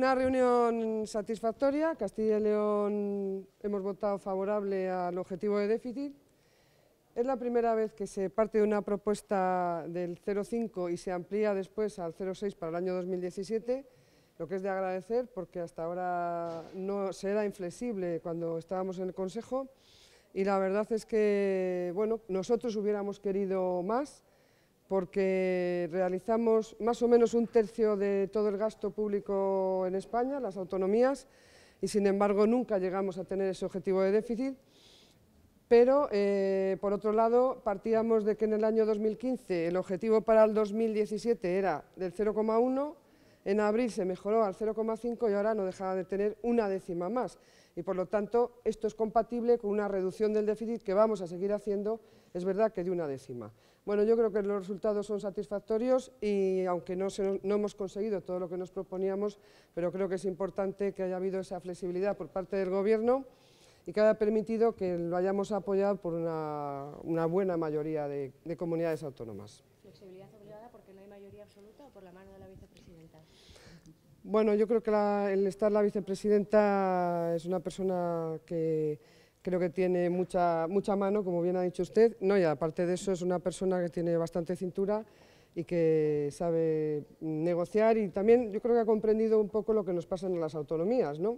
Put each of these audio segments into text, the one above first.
Una reunión satisfactoria. Castilla y León hemos votado favorable al objetivo de déficit. Es la primera vez que se parte de una propuesta del 0,5 y se amplía después al 0,6 para el año 2017, lo que es de agradecer porque hasta ahora no se era inflexible cuando estábamos en el Consejo y la verdad es que bueno, nosotros hubiéramos querido más, porque realizamos más o menos un tercio de todo el gasto público en España, las autonomías, y sin embargo nunca llegamos a tener ese objetivo de déficit. Pero, eh, por otro lado, partíamos de que en el año 2015 el objetivo para el 2017 era del 0,1 en abril se mejoró al 0,5 y ahora no dejaba de tener una décima más. Y por lo tanto, esto es compatible con una reducción del déficit que vamos a seguir haciendo, es verdad que de una décima. Bueno, yo creo que los resultados son satisfactorios y aunque no, no hemos conseguido todo lo que nos proponíamos, pero creo que es importante que haya habido esa flexibilidad por parte del Gobierno y que haya permitido que lo hayamos apoyado por una, buena mayoría de, de comunidades autónomas. ¿Flexibilidad obligada porque no hay mayoría absoluta o por la mano de la vicepresidenta? Bueno, yo creo que el estar la vicepresidenta es una persona que creo que tiene mucha, mucha mano, como bien ha dicho usted. No, y aparte de eso es una persona que tiene bastante cintura y que sabe negociar y también yo creo que ha comprendido un poco lo que nos pasa en las autonomías, ¿no?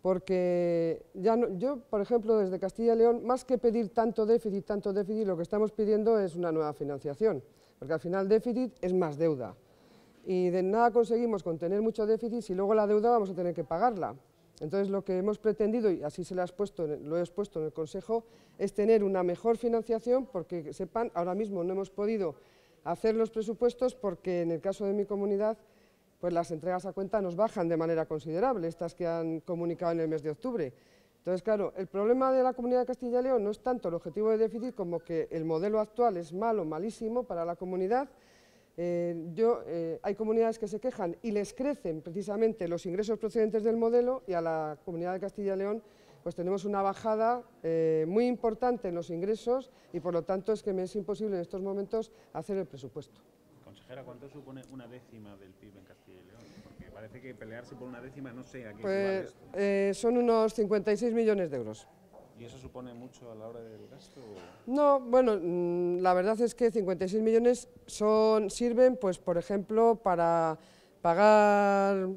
Porque ya yo, por ejemplo, desde Castilla y León, más que pedir tanto déficit, tanto déficit, lo que estamos pidiendo es una nueva financiación, porque al final déficit es más deuda y de nada conseguimos contener mucho déficit y luego la deuda vamos a tener que pagarla. Entonces lo que hemos pretendido, y así se lo, has puesto, lo he expuesto en el Consejo, es tener una mejor financiación porque sepan, ahora mismo no hemos podido hacer los presupuestos porque en el caso de mi comunidad pues las entregas a cuenta nos bajan de manera considerable, estas que han comunicado en el mes de octubre. Entonces, claro, el problema de la Comunidad de Castilla y León no es tanto el objetivo de déficit como que el modelo actual es malo, malísimo para la comunidad, eh, yo, eh, hay comunidades que se quejan y les crecen precisamente los ingresos procedentes del modelo y a la comunidad de Castilla y León pues tenemos una bajada eh, muy importante en los ingresos y por lo tanto es que me es imposible en estos momentos hacer el presupuesto. Consejera, ¿cuánto supone una décima del PIB en Castilla y León? Porque parece que pelearse por una décima no sé a pues, son unos 56 millones de euros. ¿Y eso supone mucho a la hora del gasto? No, bueno, mm, la verdad es que 56 millones son, sirven, pues, por ejemplo, para pagar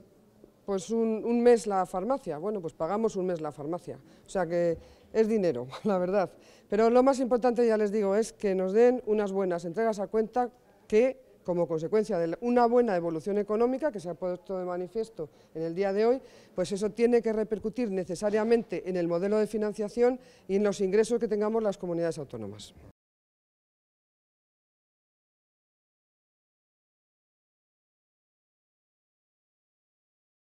pues un, un, mes la farmacia. Bueno, pues pagamos un mes la farmacia. O sea que es dinero, la verdad. Pero lo más importante, ya les digo, es que nos den unas buenas entregas a cuenta que como consecuencia de una buena evolución económica que se ha puesto de manifiesto en el día de hoy, pues eso tiene que repercutir necesariamente en el modelo de financiación y en los ingresos que tengamos las comunidades autónomas.